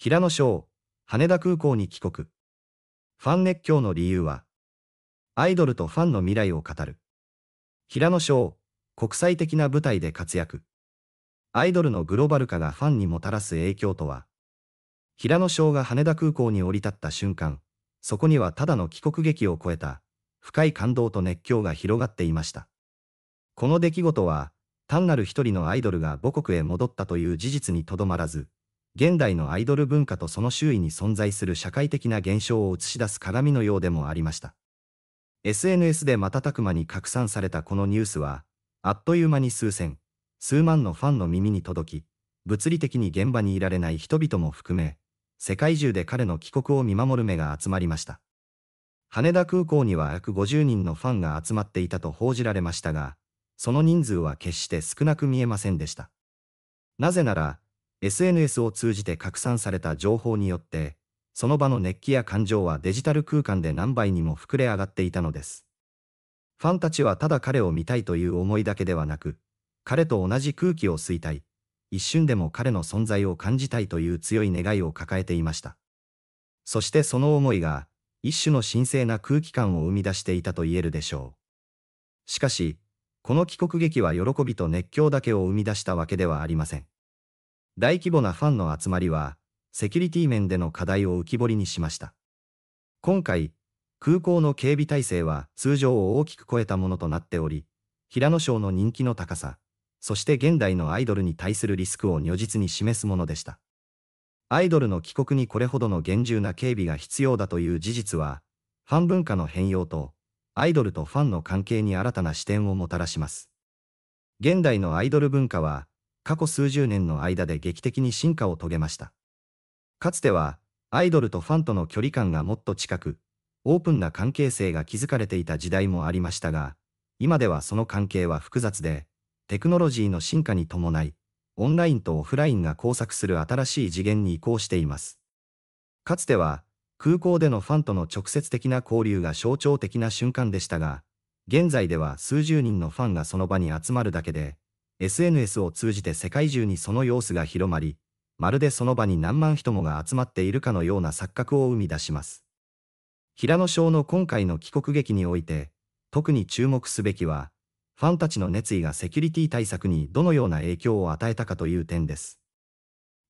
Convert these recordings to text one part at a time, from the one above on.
平野翔、羽田空港に帰国。ファン熱狂の理由は、アイドルとファンの未来を語る。平野翔、国際的な舞台で活躍。アイドルのグローバル化がファンにもたらす影響とは、平野翔が羽田空港に降り立った瞬間、そこにはただの帰国劇を超えた、深い感動と熱狂が広がっていました。この出来事は、単なる一人のアイドルが母国へ戻ったという事実にとどまらず、現代のアイドル文化とその周囲に存在する社会的な現象を映し出す鏡のようでもありました。SNS で瞬く間に拡散されたこのニュースは、あっという間に数千、数万のファンの耳に届き、物理的に現場にいられない人々も含め、世界中で彼の帰国を見守る目が集まりました。羽田空港には約50人のファンが集まっていたと報じられましたが、その人数は決して少なく見えませんでした。なぜなら、SNS を通じて拡散された情報によって、その場の熱気や感情はデジタル空間で何倍にも膨れ上がっていたのです。ファンたちはただ彼を見たいという思いだけではなく、彼と同じ空気を吸いたい、一瞬でも彼の存在を感じたいという強い願いを抱えていました。そしてその思いが、一種の神聖な空気感を生み出していたと言えるでしょう。しかし、この帰国劇は喜びと熱狂だけを生み出したわけではありません。大規模なファンの集まりは、セキュリティ面での課題を浮き彫りにしました。今回、空港の警備体制は通常を大きく超えたものとなっており、平野省の人気の高さ、そして現代のアイドルに対するリスクを如実に示すものでした。アイドルの帰国にこれほどの厳重な警備が必要だという事実は、ファン文化の変容と、アイドルとファンの関係に新たな視点をもたらします。現代のアイドル文化は、過去数十年の間で劇的に進化を遂げました。かつては、アイドルとファンとの距離感がもっと近く、オープンな関係性が築かれていた時代もありましたが、今ではその関係は複雑で、テクノロジーの進化に伴い、オンラインとオフラインが交錯する新しい次元に移行しています。かつては、空港でのファンとの直接的な交流が象徴的な瞬間でしたが、現在では数十人のファンがその場に集まるだけで、SNS を通じて世界中にその様子が広まり、まるでその場に何万人もが集まっているかのような錯覚を生み出します。平野翔の今回の帰国劇において、特に注目すべきは、ファンたちの熱意がセキュリティ対策にどのような影響を与えたかという点です。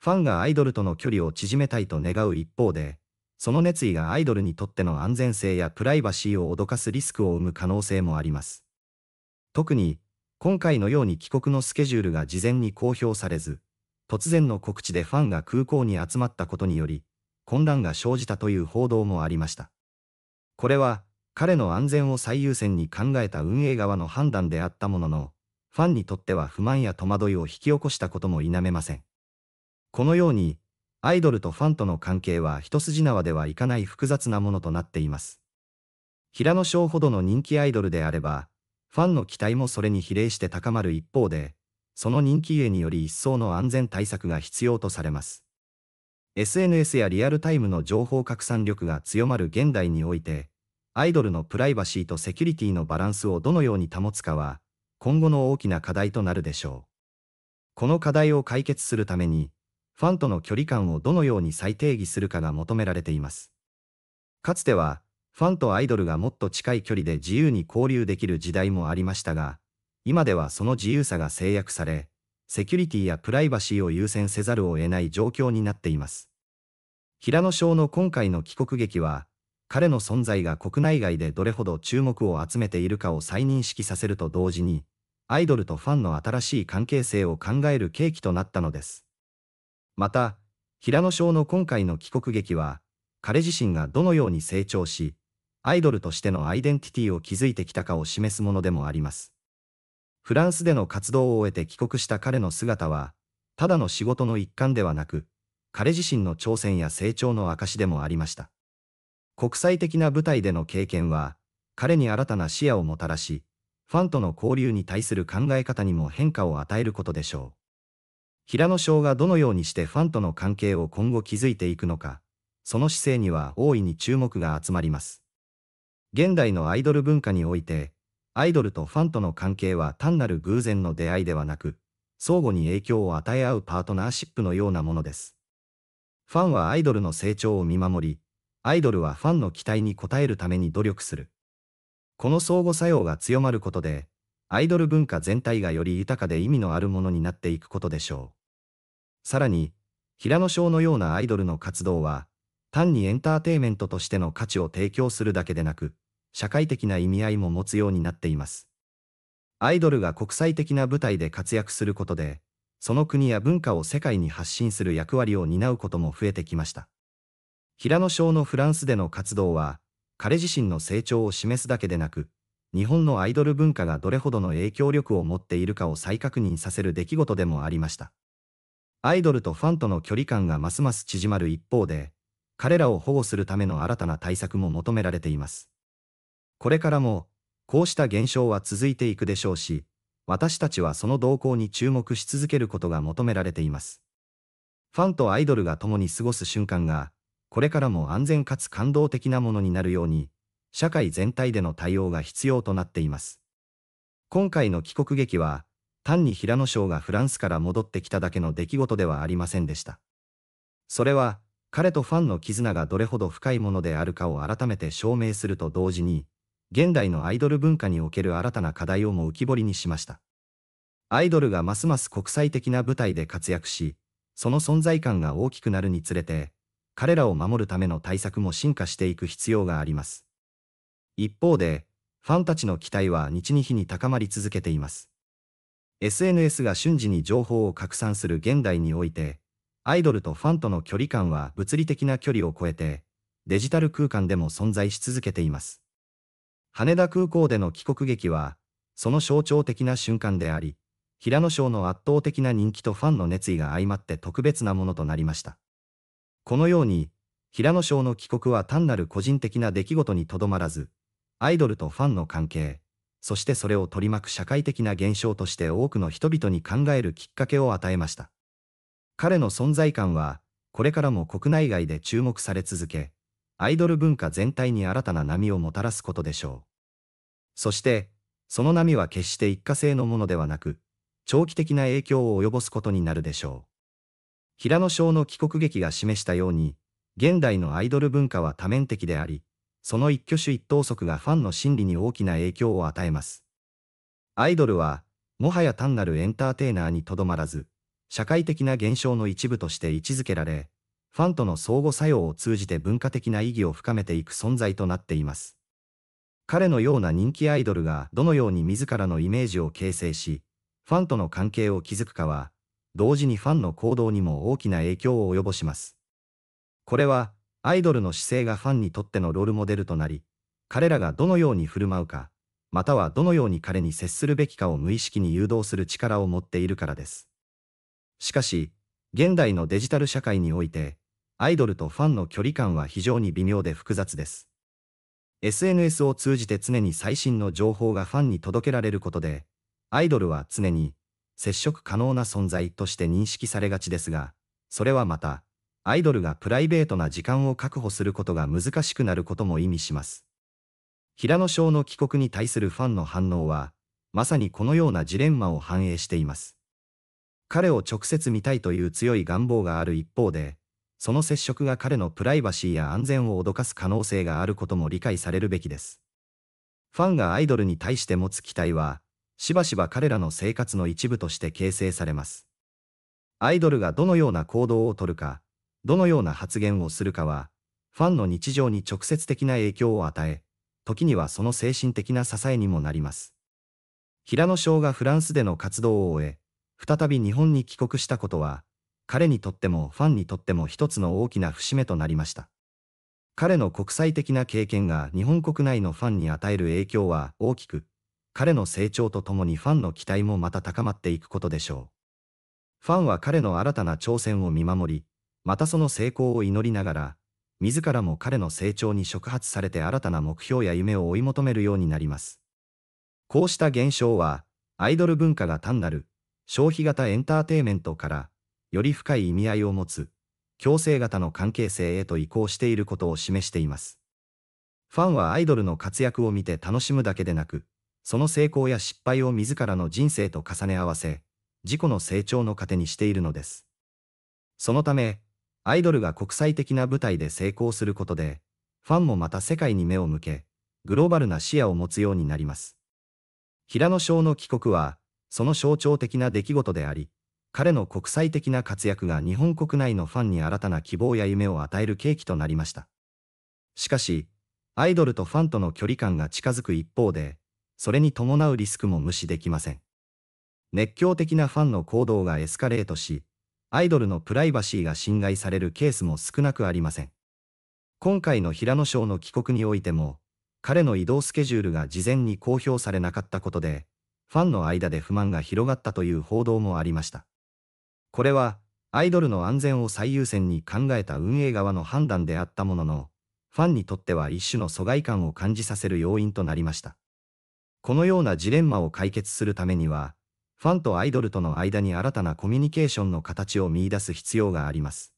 ファンがアイドルとの距離を縮めたいと願う一方で、その熱意がアイドルにとっての安全性やプライバシーを脅かすリスクを生む可能性もあります。特に、今回のように帰国のスケジュールが事前に公表されず、突然の告知でファンが空港に集まったことにより、混乱が生じたという報道もありました。これは、彼の安全を最優先に考えた運営側の判断であったものの、ファンにとっては不満や戸惑いを引き起こしたことも否めません。このように、アイドルとファンとの関係は一筋縄ではいかない複雑なものとなっています。平野翔ほどの人気アイドルであれば、ファンの期待もそれに比例して高まる一方で、その人気家により一層の安全対策が必要とされます。SNS やリアルタイムの情報拡散力が強まる現代において、アイドルのプライバシーとセキュリティのバランスをどのように保つかは、今後の大きな課題となるでしょう。この課題を解決するために、ファンとの距離感をどのように再定義するかが求められています。かつては、ファンとアイドルがもっと近い距離で自由に交流できる時代もありましたが、今ではその自由さが制約され、セキュリティやプライバシーを優先せざるを得ない状況になっています。平野翔の今回の帰国劇は、彼の存在が国内外でどれほど注目を集めているかを再認識させると同時に、アイドルとファンの新しい関係性を考える契機となったのです。また、平野翔の今回の帰国劇は、彼自身がどのように成長し、アイドルとしてのアイデンティティを築いてきたかを示すものでもあります。フランスでの活動を終えて帰国した彼の姿は、ただの仕事の一環ではなく、彼自身の挑戦や成長の証でもありました。国際的な舞台での経験は、彼に新たな視野をもたらし、ファンとの交流に対する考え方にも変化を与えることでしょう。平野翔がどのようにしてファンとの関係を今後築いていくのか、その姿勢には大いに注目が集まります。現代のアイドル文化において、アイドルとファンとの関係は単なる偶然の出会いではなく、相互に影響を与え合うパートナーシップのようなものです。ファンはアイドルの成長を見守り、アイドルはファンの期待に応えるために努力する。この相互作用が強まることで、アイドル文化全体がより豊かで意味のあるものになっていくことでしょう。さらに、平野翔のようなアイドルの活動は、単にエンターテイメントとしての価値を提供するだけでなく、社会的な意味合いも持つようになっています。アイドルが国際的な舞台で活躍することで、その国や文化を世界に発信する役割を担うことも増えてきました。平野翔のフランスでの活動は、彼自身の成長を示すだけでなく、日本のアイドル文化がどれほどの影響力を持っているかを再確認させる出来事でもありました。アイドルとファンとの距離感がますます縮まる一方で、彼らを保護するための新たな対策も求められています。これからも、こうした現象は続いていくでしょうし、私たちはその動向に注目し続けることが求められています。ファンとアイドルが共に過ごす瞬間が、これからも安全かつ感動的なものになるように、社会全体での対応が必要となっています。今回の帰国劇は、単に平野翔がフランスから戻ってきただけの出来事ではありませんでした。それは、彼とファンの絆がどれほど深いものであるかを改めて証明すると同時に、現代のアイドル文化における新たな課題をも浮き彫りにしました。アイドルがますます国際的な舞台で活躍し、その存在感が大きくなるにつれて、彼らを守るための対策も進化していく必要があります。一方で、ファンたちの期待は日に日に高まり続けています。SNS が瞬時に情報を拡散する現代において、アイドルとファンとの距離感は物理的な距離を超えて、デジタル空間でも存在し続けています。羽田空港での帰国劇は、その象徴的な瞬間であり、平野賞の圧倒的な人気とファンの熱意が相まって特別なものとなりました。このように、平野賞の帰国は単なる個人的な出来事にとどまらず、アイドルとファンの関係、そしてそれを取り巻く社会的な現象として多くの人々に考えるきっかけを与えました。彼の存在感は、これからも国内外で注目され続け、アイドル文化全体に新たな波をもたらすことでしょう。そして、その波は決して一過性のものではなく、長期的な影響を及ぼすことになるでしょう。平野翔の帰国劇が示したように、現代のアイドル文化は多面的であり、その一挙手一投足がファンの心理に大きな影響を与えます。アイドルは、もはや単なるエンターテイナーにとどまらず、社会的な現象の一部として位置づけられ、ファンとの相互作用を通じて文化的な意義を深めていく存在となっています。彼のような人気アイドルがどのように自らのイメージを形成し、ファンとの関係を築くかは、同時にファンの行動にも大きな影響を及ぼします。これは、アイドルの姿勢がファンにとってのロールモデルとなり、彼らがどのように振る舞うか、またはどのように彼に接するべきかを無意識に誘導する力を持っているからです。しかし、現代のデジタル社会において、アイドルとファンの距離感は非常に微妙で複雑です。SNS を通じて常に最新の情報がファンに届けられることで、アイドルは常に接触可能な存在として認識されがちですが、それはまた、アイドルがプライベートな時間を確保することが難しくなることも意味します。平野翔の帰国に対するファンの反応は、まさにこのようなジレンマを反映しています。彼を直接見たいという強い願望がある一方で、その接触が彼のプライバシーや安全を脅かす可能性があることも理解されるべきです。ファンがアイドルに対して持つ期待は、しばしば彼らの生活の一部として形成されます。アイドルがどのような行動をとるか、どのような発言をするかは、ファンの日常に直接的な影響を与え、時にはその精神的な支えにもなります。平野翔がフランスでの活動を終え、再び日本に帰国したことは、彼にとってもファンにとっても一つの大きな節目となりました。彼の国際的な経験が日本国内のファンに与える影響は大きく、彼の成長とともにファンの期待もまた高まっていくことでしょう。ファンは彼の新たな挑戦を見守り、またその成功を祈りながら、自らも彼の成長に触発されて新たな目標や夢を追い求めるようになります。こうした現象は、アイドル文化が単なる消費型エンターテイメントからより深い意味合いを持つ、共生型の関係性へと移行していることを示しています。ファンはアイドルの活躍を見て楽しむだけでなく、その成功や失敗を自らの人生と重ね合わせ、自己の成長の糧にしているのです。そのため、アイドルが国際的な舞台で成功することで、ファンもまた世界に目を向け、グローバルな視野を持つようになります。平野翔の帰国は、その象徴的な出来事であり、彼の国際的な活躍が日本国内のファンに新たな希望や夢を与える契機となりました。しかし、アイドルとファンとの距離感が近づく一方で、それに伴うリスクも無視できません。熱狂的なファンの行動がエスカレートし、アイドルのプライバシーが侵害されるケースも少なくありません。今回の平野翔の帰国においても、彼の移動スケジュールが事前に公表されなかったことで、ファンの間で不満が広がったという報道もありました。これは、アイドルの安全を最優先に考えた運営側の判断であったものの、ファンにとっては一種の疎外感を感じさせる要因となりました。このようなジレンマを解決するためには、ファンとアイドルとの間に新たなコミュニケーションの形を見出す必要があります。